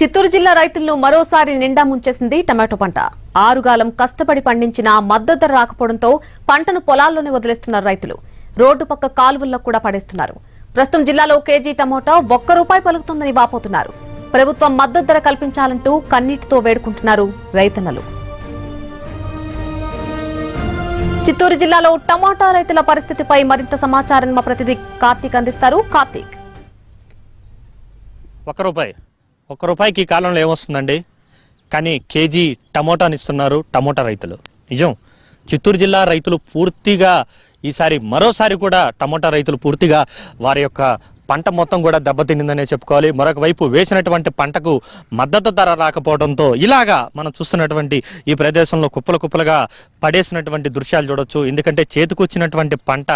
చిత్తూరు జిల్లా రైతులను మరోసారి నిండా ముంచేసింది టమాటో పంట ఆరుగాలం కష్టపడి పండించిన మద్దతు ధర రాకపోవడంతో పంటను పొలాల్లోనే వదిలేస్తున్నారు రైతులు రోడ్డు పక్క కాలువల్లో కూడా పడేస్తున్నారు ప్రస్తుతం జిల్లాలో కేజీ టమాటా ఒక్క రూపాయి పలుకుతుందని వాపోతున్నారు ప్రభుత్వం మద్దతు ధర కల్పించాలంటూ కన్నీటితో వేడుకుంటున్నారు రైతన్నలు చిత్తూరు జిల్లాలో టమాటా రైతుల పరిస్థితిపై మరింత సమాచారం మా ప్రతినిధి కార్తీక్ అందిస్తారు కార్తీక్ ఒక్క రూపాయి ఒక్క రూపాయికి ఈ కాలంలో ఏమొస్తుందండి కానీ కేజీ టమోటాని ఇస్తున్నారు టమోటా రైతులు నిజం చిత్తూరు జిల్లా రైతులు పూర్తిగా ఈసారి మరోసారి కూడా టమోటా రైతులు పూర్తిగా వారి యొక్క పంట మొత్తం కూడా దెబ్బతినిందనే చెప్పుకోవాలి మరొక వైపు వేసినటువంటి పంటకు మద్దతు ధర రాకపోవడంతో ఇలాగా మనం చూస్తున్నటువంటి ఈ ప్రదేశంలో కుప్పలు కుప్పలుగా పడేసినటువంటి దృశ్యాలు చూడొచ్చు ఎందుకంటే చేతికొచ్చినటువంటి పంట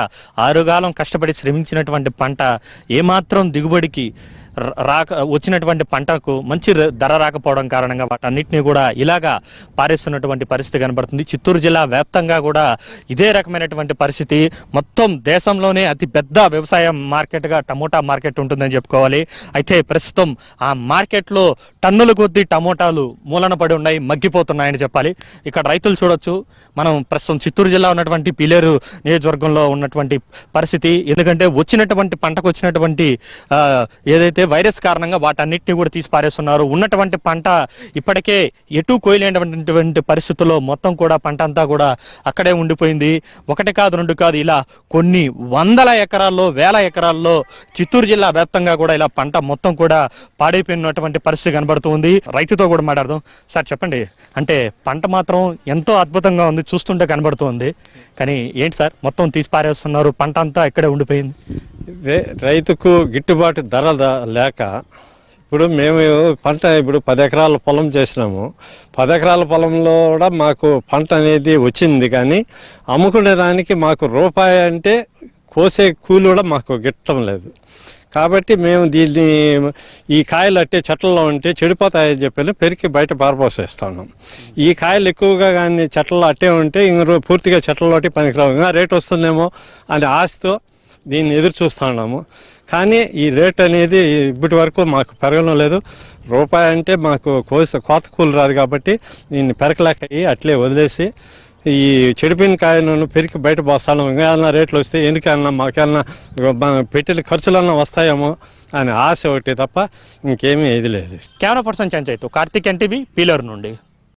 ఆరుగాలం కష్టపడి శ్రమించినటువంటి పంట ఏమాత్రం దిగుబడికి రాక వచ్చినటువంటి పంటకు మంచి ధర రాకపోవడం కారణంగా వాటన్నిటిని కూడా ఇలాగా పారేస్తున్నటువంటి పరిస్థితి కనబడుతుంది చిత్తూరు జిల్లా వ్యాప్తంగా కూడా ఇదే రకమైనటువంటి పరిస్థితి మొత్తం దేశంలోనే అతి పెద్ద వ్యవసాయ మార్కెట్గా టమోటా మార్కెట్ ఉంటుందని చెప్పుకోవాలి అయితే ప్రస్తుతం ఆ మార్కెట్లో టన్నుల కొద్దీ టమోటాలు మూలన పడి ఉన్నాయి మగ్గిపోతున్నాయని చెప్పాలి ఇక్కడ రైతులు చూడొచ్చు మనం ప్రస్తుతం చిత్తూరు జిల్లా ఉన్నటువంటి పిలేరు నియోజకవర్గంలో ఉన్నటువంటి పరిస్థితి ఎందుకంటే వచ్చినటువంటి పంటకు వచ్చినటువంటి ఏదైతే అయితే వైరస్ కారణంగా వాటన్నిటిని కూడా తీసి పారేస్తున్నారు ఉన్నటువంటి పంట ఇప్పటికే ఎటు కోయలేనటువంటి పరిస్థితుల్లో మొత్తం కూడా పంట అంతా కూడా అక్కడే ఉండిపోయింది ఒకటి కాదు రెండు కాదు ఇలా కొన్ని వందల ఎకరాల్లో వేల ఎకరాల్లో చిత్తూరు జిల్లా వ్యాప్తంగా కూడా ఇలా పంట మొత్తం కూడా పాడైపోయినటువంటి పరిస్థితి కనబడుతుంది రైతుతో కూడా మాట్లాడదాం సార్ చెప్పండి అంటే పంట మాత్రం ఎంతో అద్భుతంగా ఉంది చూస్తుంటే కనబడుతుంది కానీ ఏంటి సార్ మొత్తం తీసి పారేస్తున్నారు పంట అంతా ఇక్కడే ఉండిపోయింది రైతుకు గిట్టుబాటు ధర లేక ఇప్పుడు మేము పంట ఇప్పుడు పది ఎకరాల పొలం చేసినాము పది ఎకరాల పొలంలో కూడా మాకు పంట అనేది వచ్చింది కానీ అమ్ముకునే దానికి మాకు రూపాయి అంటే కోసే కూలి కూడా మాకు గిట్టడం లేదు కాబట్టి మేము దీన్ని ఈ కాయలు అట్టే చెట్లలో ఉంటే చెడిపోతాయని చెప్పి పెరికి బయట పారపోసేస్తాను ఈ కాయలు ఎక్కువగా కానీ చెట్లలో అట్టే ఉంటే ఇంక పూర్తిగా చెట్లలోటి పనికిరావు ఇంకా రేట్ వస్తుందేమో అని ఆశతో దీన్ని ఎదురు ఉన్నాము కానీ ఈ రేట్ అనేది ఇప్పటి వరకు మాకు పెరగడం లేదు రూపాయి అంటే మాకు కోసి కోత కూలు రాదు కాబట్టి దీన్ని పెరకలేకయి అట్లే వదిలేసి ఈ చెడిపోయిన కాయను పెరిగి బయట పోస్తాను ఇంకేమన్నా రేట్లు వస్తే ఎందుకన్నా మాకేమన్నా పెట్టిన ఖర్చులన్నా వస్తాయేమో అని ఆశ ఒకటి తప్ప ఇంకేమీ ఇది లేదు కెమెరా పర్సన్ ఛాన్స్ అవుతావు కార్తీక్ ఎన్టీవీ పీలర్ నుండి